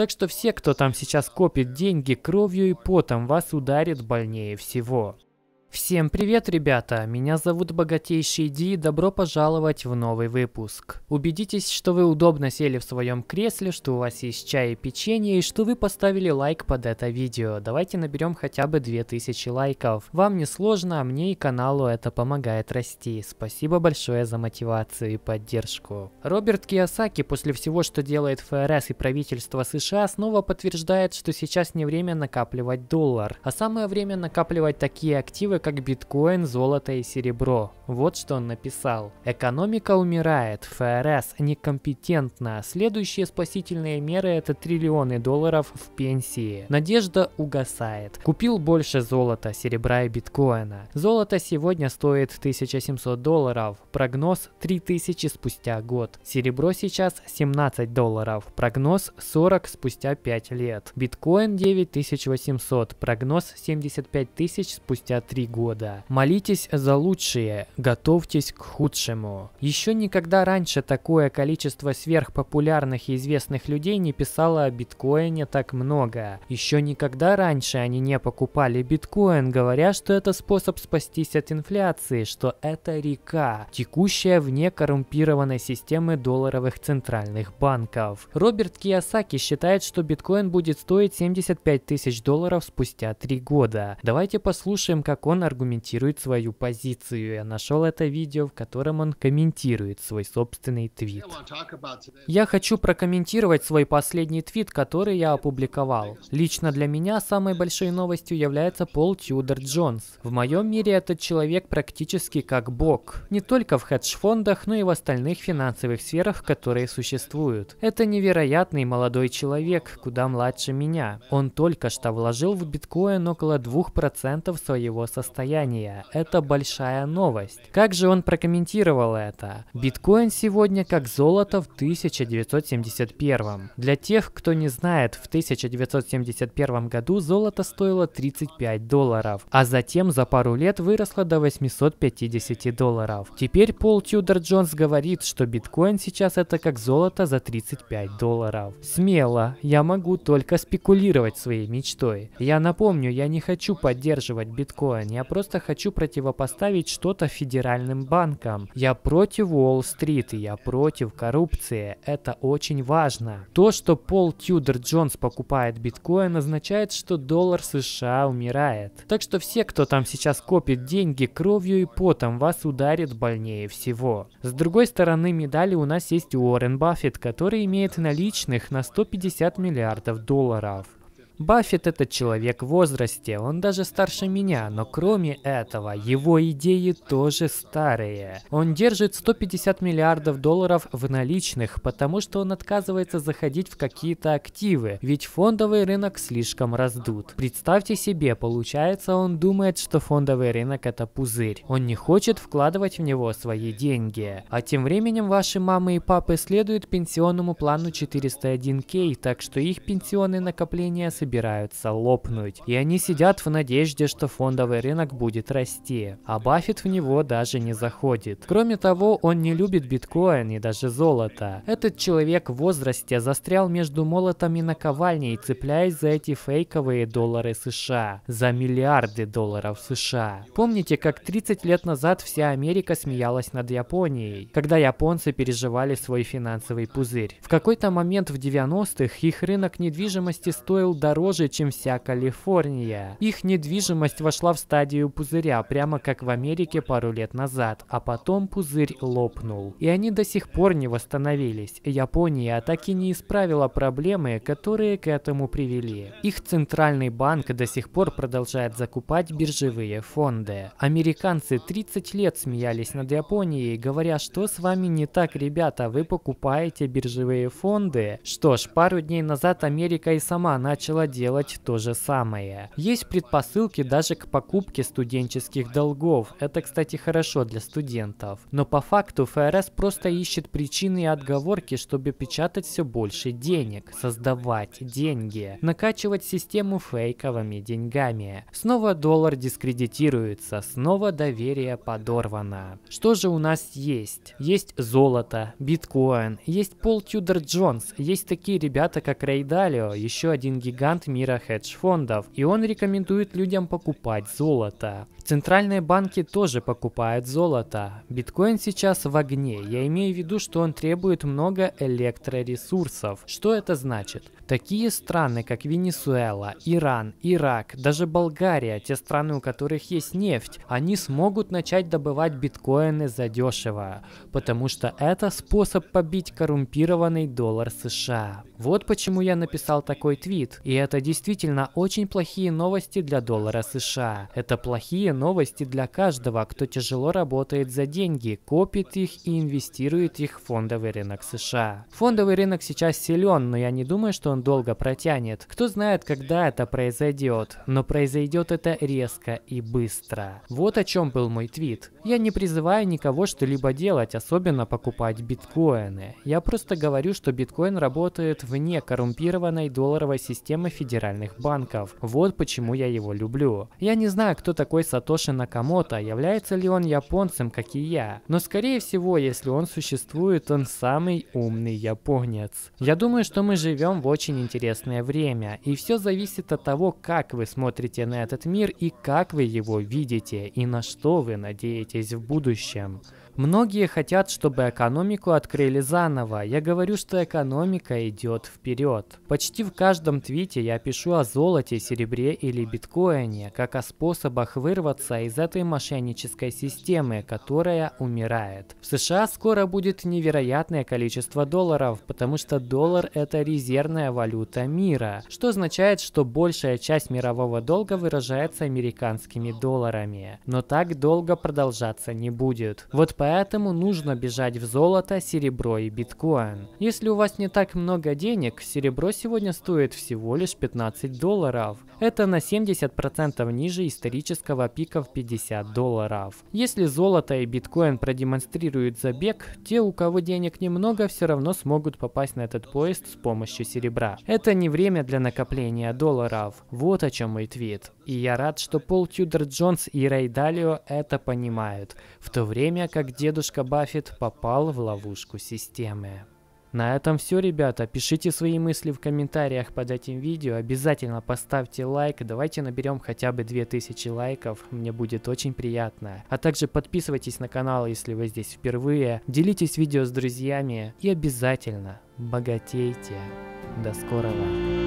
Так что все, кто там сейчас копит деньги кровью и потом, вас ударит больнее всего. Всем привет, ребята! Меня зовут Богатейший Ди и добро пожаловать в новый выпуск. Убедитесь, что вы удобно сели в своем кресле, что у вас есть чай и печенье, и что вы поставили лайк под это видео. Давайте наберем хотя бы 2000 лайков. Вам не сложно, а мне и каналу это помогает расти. Спасибо большое за мотивацию и поддержку. Роберт Киосаки после всего, что делает ФРС и правительство США, снова подтверждает, что сейчас не время накапливать доллар, а самое время накапливать такие активы, как биткоин, золото и серебро. Вот что он написал. Экономика умирает, ФРС некомпетентна, следующие спасительные меры это триллионы долларов в пенсии. Надежда угасает. Купил больше золота, серебра и биткоина. Золото сегодня стоит 1700 долларов, прогноз 3000 спустя год. Серебро сейчас 17 долларов, прогноз 40 спустя 5 лет. Биткоин 9800, прогноз 75 тысяч спустя 3 года. Молитесь за лучшее, готовьтесь к худшему. Еще никогда раньше такое количество сверхпопулярных и известных людей не писало о биткоине так много. Еще никогда раньше они не покупали биткоин, говоря, что это способ спастись от инфляции, что это река, текущая вне коррумпированной системы долларовых центральных банков. Роберт Киосаки считает, что биткоин будет стоить 75 тысяч долларов спустя три года. Давайте послушаем, как он он аргументирует свою позицию. Я нашел это видео, в котором он комментирует свой собственный твит. Я хочу прокомментировать свой последний твит, который я опубликовал. Лично для меня самой большой новостью является Пол Тюдор Джонс. В моем мире этот человек практически как бог. Не только в хедж-фондах, но и в остальных финансовых сферах, которые существуют. Это невероятный молодой человек, куда младше меня. Он только что вложил в биткоин около 2% своего состояния состояния. Это большая новость. Как же он прокомментировал это? Биткоин сегодня как золото в 1971. Для тех, кто не знает, в 1971 году золото стоило 35 долларов, а затем за пару лет выросло до 850 долларов. Теперь Пол Тюдор Джонс говорит, что биткоин сейчас это как золото за 35 долларов. Смело, я могу только спекулировать своей мечтой. Я напомню, я не хочу поддерживать биткоин, я я просто хочу противопоставить что-то федеральным банкам. Я против Уолл-стрит, я против коррупции. Это очень важно. То, что Пол Тюдор Джонс покупает биткоин, означает, что доллар США умирает. Так что все, кто там сейчас копит деньги кровью и потом, вас ударит больнее всего. С другой стороны медали у нас есть Уоррен Баффет, который имеет наличных на 150 миллиардов долларов. Баффет это человек в возрасте, он даже старше меня, но кроме этого, его идеи тоже старые. Он держит 150 миллиардов долларов в наличных, потому что он отказывается заходить в какие-то активы, ведь фондовый рынок слишком раздут. Представьте себе, получается, он думает, что фондовый рынок это пузырь. Он не хочет вкладывать в него свои деньги. А тем временем ваши мамы и папы следуют пенсионному плану 401 k так что их пенсионные накопления собираются собираются лопнуть. И они сидят в надежде, что фондовый рынок будет расти, а Баффет в него даже не заходит. Кроме того, он не любит биткоин и даже золото. Этот человек в возрасте застрял между молотом и наковальней, цепляясь за эти фейковые доллары США. За миллиарды долларов США. Помните, как 30 лет назад вся Америка смеялась над Японией, когда японцы переживали свой финансовый пузырь? В какой-то момент в 90-х их рынок недвижимости стоил дороже дороже, чем вся Калифорния. Их недвижимость вошла в стадию пузыря, прямо как в Америке пару лет назад, а потом пузырь лопнул. И они до сих пор не восстановились. Япония так и не исправила проблемы, которые к этому привели. Их центральный банк до сих пор продолжает закупать биржевые фонды. Американцы 30 лет смеялись над Японией, говоря, что с вами не так, ребята, вы покупаете биржевые фонды. Что ж, пару дней назад Америка и сама начала делать то же самое. Есть предпосылки даже к покупке студенческих долгов. Это, кстати, хорошо для студентов. Но по факту ФРС просто ищет причины и отговорки, чтобы печатать все больше денег, создавать деньги, накачивать систему фейковыми деньгами. Снова доллар дискредитируется, снова доверие подорвано. Что же у нас есть? Есть золото, биткоин, есть Пол Тюдор Джонс, есть такие ребята, как Рэй еще один гигант, гигант мира хедж-фондов, и он рекомендует людям покупать золото. Центральные банки тоже покупают золото. Биткоин сейчас в огне. Я имею в виду, что он требует много электроресурсов. Что это значит? Такие страны, как Венесуэла, Иран, Ирак, даже Болгария, те страны, у которых есть нефть, они смогут начать добывать биткоины задешево, потому что это способ побить коррумпированный доллар США. Вот почему я написал такой твит, и это действительно очень плохие новости для доллара США. Это плохие Плохие новости для каждого, кто тяжело работает за деньги, копит их и инвестирует их в фондовый рынок США. Фондовый рынок сейчас силен, но я не думаю, что он долго протянет. Кто знает, когда это произойдет, но произойдет это резко и быстро. Вот о чем был мой твит. Я не призываю никого что-либо делать, особенно покупать биткоины. Я просто говорю, что биткоин работает вне коррумпированной долларовой системы федеральных банков. Вот почему я его люблю. Я не знаю, кто такой создатель Сатоши Накамото, является ли он японцем, как и я. Но скорее всего, если он существует, он самый умный японец. Я думаю, что мы живем в очень интересное время, и все зависит от того, как вы смотрите на этот мир и как вы его видите, и на что вы надеетесь в будущем. Многие хотят, чтобы экономику открыли заново. Я говорю, что экономика идет вперед. Почти в каждом твите я пишу о золоте, серебре или биткоине, как о способах вырваться вырваться из этой мошеннической системы, которая умирает. В США скоро будет невероятное количество долларов, потому что доллар – это резервная валюта мира, что означает, что большая часть мирового долга выражается американскими долларами. Но так долго продолжаться не будет. Вот поэтому нужно бежать в золото, серебро и биткоин. Если у вас не так много денег, серебро сегодня стоит всего лишь 15 долларов. Это на 70% ниже исторического пика пиков 50 долларов. Если золото и биткоин продемонстрируют забег, те, у кого денег немного, все равно смогут попасть на этот поезд с помощью серебра. Это не время для накопления долларов. Вот о чем мой твит. И я рад, что Пол Тюдор Джонс и Рэй Далио это понимают, в то время как дедушка Баффет попал в ловушку системы. На этом все, ребята. Пишите свои мысли в комментариях под этим видео. Обязательно поставьте лайк. Давайте наберем хотя бы 2000 лайков. Мне будет очень приятно. А также подписывайтесь на канал, если вы здесь впервые. Делитесь видео с друзьями. И обязательно богатейте. До скорого.